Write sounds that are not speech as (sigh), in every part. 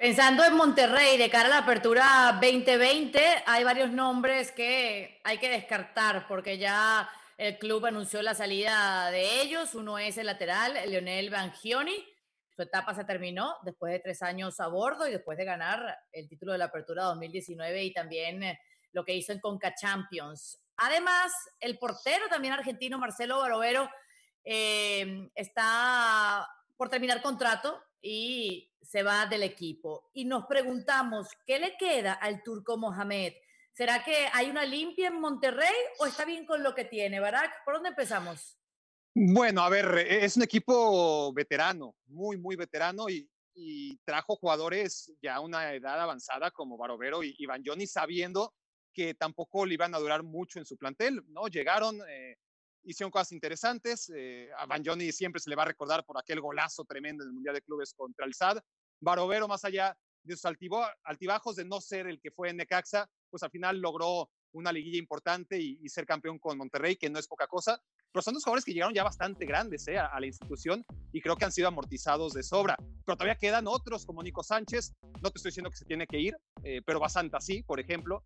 Pensando en Monterrey, de cara a la apertura 2020, hay varios nombres que hay que descartar porque ya el club anunció la salida de ellos. Uno es el lateral, Leonel Bangioni. Su etapa se terminó después de tres años a bordo y después de ganar el título de la apertura 2019 y también eh, lo que hizo en Conca Champions. Además, el portero también argentino, Marcelo Barovero, eh, está por terminar contrato y se va del equipo. Y nos preguntamos, ¿qué le queda al turco Mohamed? ¿Será que hay una limpia en Monterrey o está bien con lo que tiene, Barak? ¿Por dónde empezamos? Bueno, a ver, e-, es un equipo veterano, muy, muy veterano y, trajo jugadores ya a una edad avanzada como Barovero y Iván Johnny, sabiendo que tampoco le iban a durar mucho en su plantel, ¿no? Llegaron, eh, hicieron cosas interesantes. Eh, a Banjoni siempre se le va a recordar por aquel golazo tremendo en el Mundial de Clubes contra el SAD. Barovero, más allá de sus altibajos de no ser el que fue en Necaxa, pues al final logró una liguilla importante y, ser campeón con Monterrey, que no es poca cosa. Pero son dos jugadores que llegaron ya bastante grandes eh, a, la institución y creo que han sido amortizados de sobra. Pero todavía quedan otros como Nico Sánchez. No te estoy diciendo que se tiene que ir, eh, pero bastante sí, por ejemplo,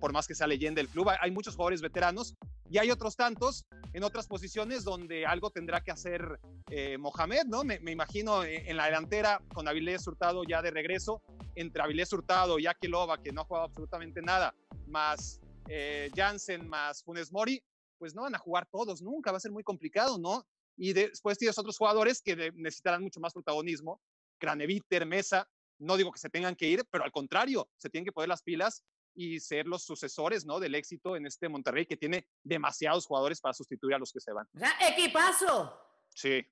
por más que sea leyenda del club. hay muchos jugadores veteranos y hay otros tantos en otras posiciones donde algo tendrá que hacer eh, Mohamed, ¿no? Me, imagino eh, en la delantera con Avilés Hurtado ya de regreso, entre Avilés Hurtado y Aquilova, que no ha jugado absolutamente nada, más eh, Jansen, más Funes Mori, pues no van a jugar todos nunca, va a ser muy complicado, ¿no? Y después tienes otros jugadores que necesitarán mucho más protagonismo, Craneviter, Mesa, no digo que se tengan que ir, pero al contrario, se tienen que poner las pilas y ser los sucesores, ¿no? Del éxito en este Monterrey que tiene demasiados jugadores para sustituir a los que se van. Ah, equipazo. Sí.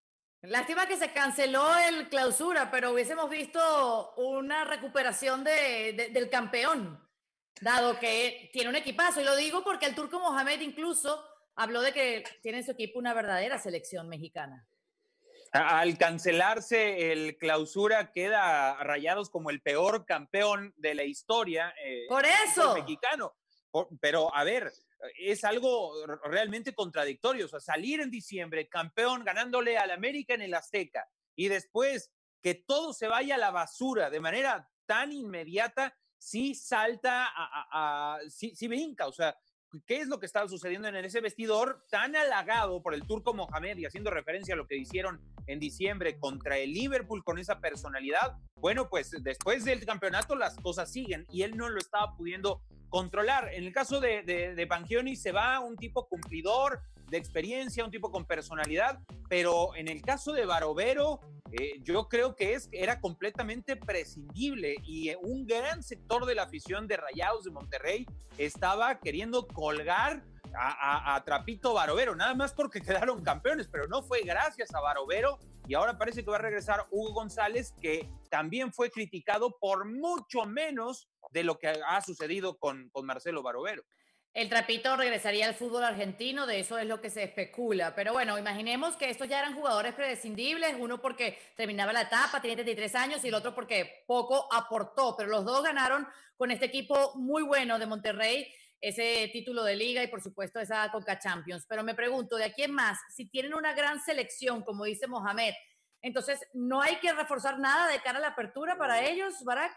Lástima que se canceló el clausura, pero hubiésemos visto una recuperación del campeón, dado que tiene un equipazo. Y lo digo porque el turco Mohamed incluso habló de que tiene en su equipo una verdadera selección mexicana. Al cancelarse el clausura queda Rayados como el peor campeón de la historia. Eh, Por eso. Mexicano. pero a ver, es algo realmente contradictorio. O sea, salir en diciembre campeón ganándole al América en el Azteca y después que todo se vaya a la basura de manera tan inmediata, sí salta, a, a, brinca. O sea, qué es lo que estaba sucediendo en ese vestidor tan halagado por el turco Mohamed y haciendo referencia a lo que hicieron en diciembre contra el Liverpool con esa personalidad. Bueno, pues después del campeonato las cosas siguen y él no lo estaba pudiendo controlar. En el caso de, de, de se va un tipo cumplidor de experiencia, un tipo con personalidad, pero en el caso de Barovero eh, yo creo que es, era completamente prescindible y eh, un gran sector de la afición de Rayados de Monterrey estaba queriendo colgar a, Trapito Barovero, nada más porque (laughs) quedaron campeones, pero no fue gracias a Barovero. Y ahora parece que va a regresar Hugo González, que también fue criticado por mucho menos de lo que ha sucedido con, con Marcelo Barovero. El trapito regresaría al fútbol argentino, de eso es lo que se especula. Pero bueno, imaginemos que estos ya eran jugadores prescindibles, uno porque terminaba la etapa, tenía 33 años, y el otro porque poco aportó. Pero los dos ganaron con este equipo muy bueno de Monterrey ese título de liga y por supuesto esa Coca Champions. Pero me pregunto, ¿de quién más? Si tienen una gran selección, como dice Mohamed, entonces no hay que reforzar nada de cara a la apertura para ellos, Barack.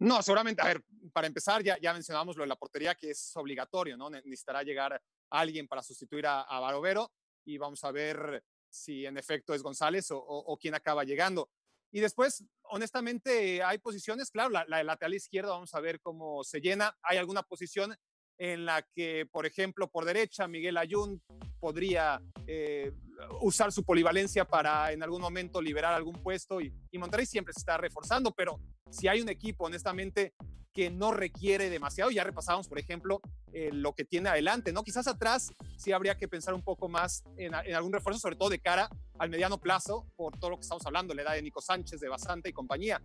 No, seguramente, a ver, para empezar, ya, ya mencionamos lo de la portería, que es obligatorio, ¿no? Necesitará llegar alguien para sustituir a, Barovero y vamos a ver si en efecto es González o, o, quién acaba llegando. Y después, honestamente, hay posiciones, claro, la, la, lateral izquierda, vamos a ver cómo se llena. Hay alguna posición en la que, por ejemplo, por derecha Miguel Ayun podría eh, usar su polivalencia para en algún momento liberar algún puesto y, y, siempre se está reforzando, pero si hay un equipo, honestamente, que no requiere demasiado, ya repasábamos, por ejemplo, eh, lo que tiene adelante, ¿no? Quizás atrás sí habría que pensar un poco más en, algún refuerzo, sobre todo de cara al mediano plazo, por todo lo que estamos hablando, la edad de Nico Sánchez, de Basanta y compañía.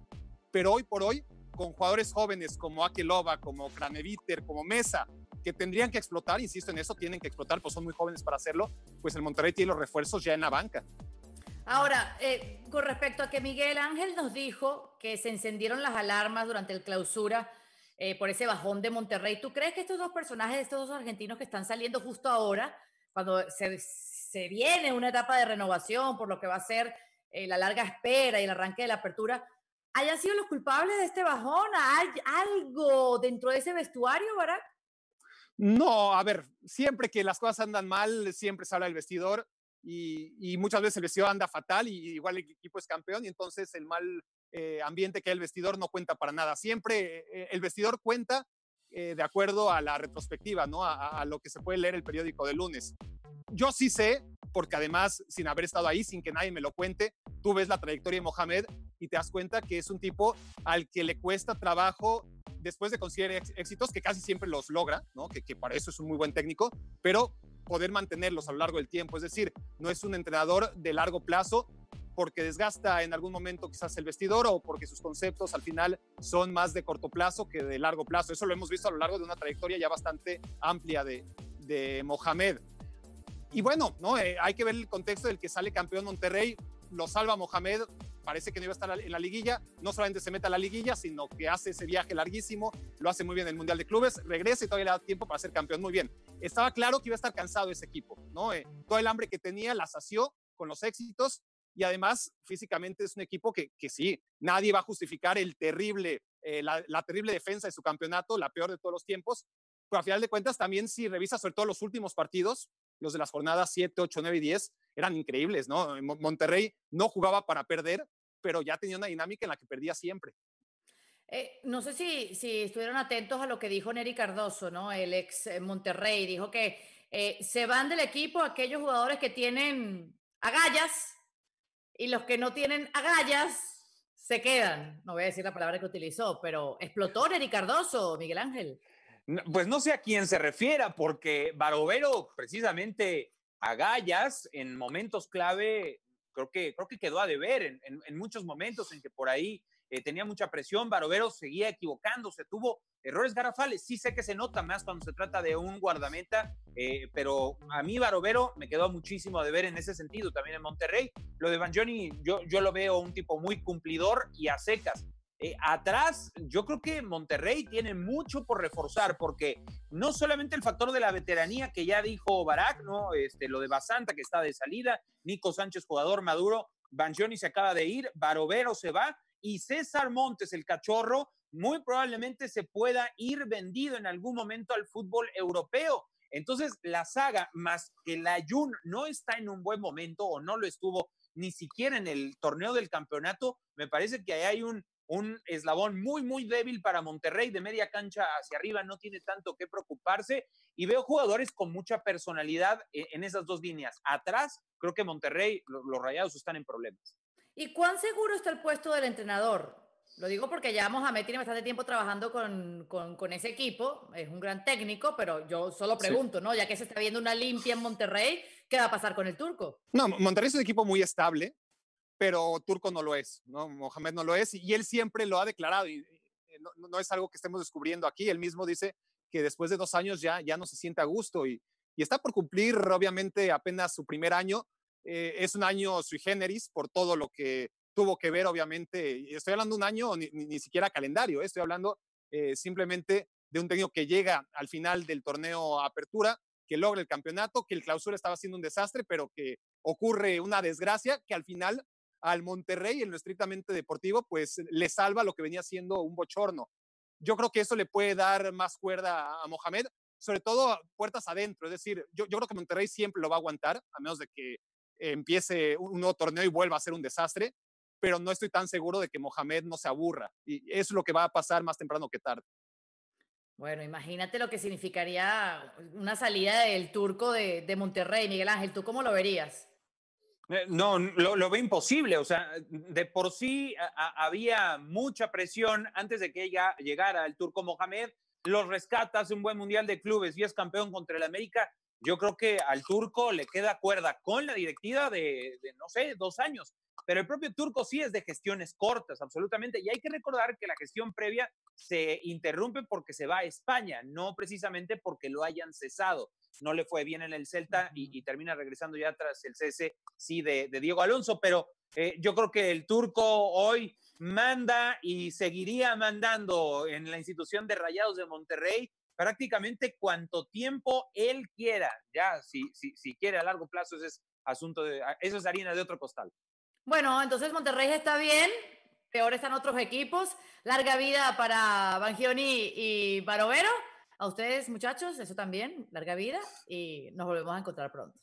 Pero hoy por hoy, con jugadores jóvenes como Akelova, como Craneviter, como Mesa, que tendrían que explotar, insisto en eso, tienen que explotar, pues son muy jóvenes para hacerlo, pues el Monterrey tiene los refuerzos ya en la banca. Ahora, eh, con respecto a que Miguel Ángel nos dijo que se encendieron las alarmas durante el clausura eh, por ese bajón de Monterrey, ¿tú crees que estos dos personajes, estos dos argentinos que están saliendo justo ahora, cuando se, se viene una etapa de renovación por lo que va a ser eh, la larga espera y el arranque de la apertura, hayan sido los culpables de este bajón? ¿Hay algo dentro de ese vestuario, Barack? No, a ver, siempre que las cosas andan mal, siempre se habla del vestidor y, muchas veces el vestidor anda fatal y igual el equipo es campeón y entonces el mal eh, ambiente que hay el vestidor no cuenta para nada. Siempre eh, eh, el vestidor cuenta de acuerdo a la retrospectiva, ¿no? A, lo que se puede leer el periódico de lunes. Yo sí sé, porque además, sin haber estado ahí, sin que nadie me lo cuente, tú ves la trayectoria de Mohamed y te das cuenta que es un tipo al que le cuesta trabajo después de conseguir éxitos, que casi siempre los logra, ¿no? que, para eso es un muy buen técnico, pero poder mantenerlos a lo largo del tiempo. Es decir, no es un entrenador de largo plazo porque desgasta en algún momento quizás el vestidor o porque sus conceptos al final son más de corto plazo que de largo plazo. Eso lo hemos visto a lo largo de una trayectoria ya bastante amplia de, Mohamed. Y bueno, ¿no? Eh, hay que ver el contexto del que sale campeón Monterrey, lo salva Mohamed, parece que no iba a estar en la liguilla, no solamente se mete a la liguilla, sino que hace ese viaje larguísimo, lo hace muy bien en el Mundial de Clubes, regresa y todavía le da tiempo para ser campeón muy bien. Estaba claro que iba a estar cansado ese equipo, ¿no? Eh, todo el hambre que tenía la sació con los éxitos y además físicamente es un equipo que, que sí, nadie va a justificar el terrible, eh, la, terrible defensa de su campeonato, la peor de todos los tiempos, pero a final de cuentas también si revisa sobre todo los últimos partidos, los de las jornadas 7, 8, 9 y 10 eran increíbles, ¿no? Monterrey no jugaba para perder, pero ya tenía una dinámica en la que perdía siempre. Eh, no sé si, si estuvieron atentos a lo que dijo Neri Cardoso, ¿no? El ex eh, Monterrey dijo que eh, se van del equipo aquellos jugadores que tienen agallas y los que no tienen agallas se quedan. No voy a decir la palabra que utilizó, pero explotó Neri Cardoso, Miguel Ángel. Pues no sé a quién se refiera, porque Barovero precisamente a Gallas en momentos clave, creo que, creo que quedó a deber en, en, muchos momentos en que por ahí eh, tenía mucha presión, Barovero seguía equivocándose, tuvo errores garrafales. Sí sé que se nota más cuando se trata de un guardameta, eh, pero a mí Barovero me quedó muchísimo a deber en ese sentido, también en Monterrey. Lo de Banjoni, yo, yo lo veo un tipo muy cumplidor y a secas. Eh, atrás, yo creo que Monterrey tiene mucho por reforzar, porque no solamente el factor de la veteranía, que ya dijo Barak, ¿no? Este, lo de Basanta, que está de salida, Nico Sánchez, jugador maduro, Banjoni se acaba de ir, Barovero se va, y César Montes, el cachorro, muy probablemente se pueda ir vendido en algún momento al fútbol europeo. Entonces, la saga, más que la Jun, no está en un buen momento o no lo estuvo ni siquiera en el torneo del campeonato, me parece que ahí hay un un eslabón muy, muy débil para Monterrey, de media cancha hacia arriba, no tiene tanto que preocuparse. Y veo jugadores con mucha personalidad e-, en esas dos líneas. Atrás, creo que Monterrey, los, rayados están en problemas. ¿Y cuán seguro está el puesto del entrenador? Lo digo porque ya Mohamed tiene bastante tiempo trabajando con, ese equipo, es un gran técnico, pero yo solo pregunto, ¿no? Ya que se está viendo una limpia en Monterrey, ¿qué va a pasar con el turco? No, Monterrey es un equipo muy estable, pero Turco no lo es, ¿no? Mohamed no lo es y él siempre lo ha declarado y eh, no, es algo que estemos descubriendo aquí. Él mismo dice que después de dos años ya, ya no se siente a gusto y, está por cumplir, obviamente, apenas su primer año. Eh, es un año sui generis por todo lo que tuvo que ver, obviamente. Estoy hablando de un año ni, siquiera calendario, eh, estoy hablando simplemente de un técnico que llega al final del torneo Apertura, que logra el campeonato, que el clausura estaba siendo un desastre, pero que ocurre una desgracia que al final al Monterrey en lo estrictamente deportivo, pues le salva lo que venía siendo un bochorno. Yo creo que eso le puede dar más cuerda a Mohamed, sobre todo puertas adentro. Es decir, yo, creo que Monterrey siempre lo va a aguantar, a menos de que empiece un nuevo torneo y vuelva a ser un desastre, pero no estoy tan seguro de que Mohamed no se aburra. Y es lo que va a pasar más temprano que tarde. Bueno, imagínate lo que significaría una salida del turco de, de Monterrey, Miguel Ángel, ¿tú cómo lo verías? Eh, no, lo, veo ve imposible. O sea, de por sí había mucha presión antes de que ella llegara el turco Mohamed. Los rescata, hace un buen mundial de clubes y es campeón contra el América. Yo creo que al turco le queda cuerda con la directiva de no sé, dos años pero el propio Turco sí es de gestiones cortas, absolutamente. Y hay que recordar que la gestión previa se interrumpe porque se va a España, no precisamente porque lo hayan cesado. No le fue bien en el Celta y, termina regresando ya tras el cese, sí, de, Diego Alonso, pero eh, yo creo que el turco hoy manda y seguiría mandando en la institución de Rayados de Monterrey prácticamente cuanto tiempo él quiera. Ya, si, si, si quiere a largo plazo, es asunto de, eso es harina de otro costal. Bueno, entonces Monterrey está bien, peor están otros equipos. Larga vida para Bangioni y Barovero. A ustedes, muchachos, eso también, larga vida y nos volvemos a encontrar pronto.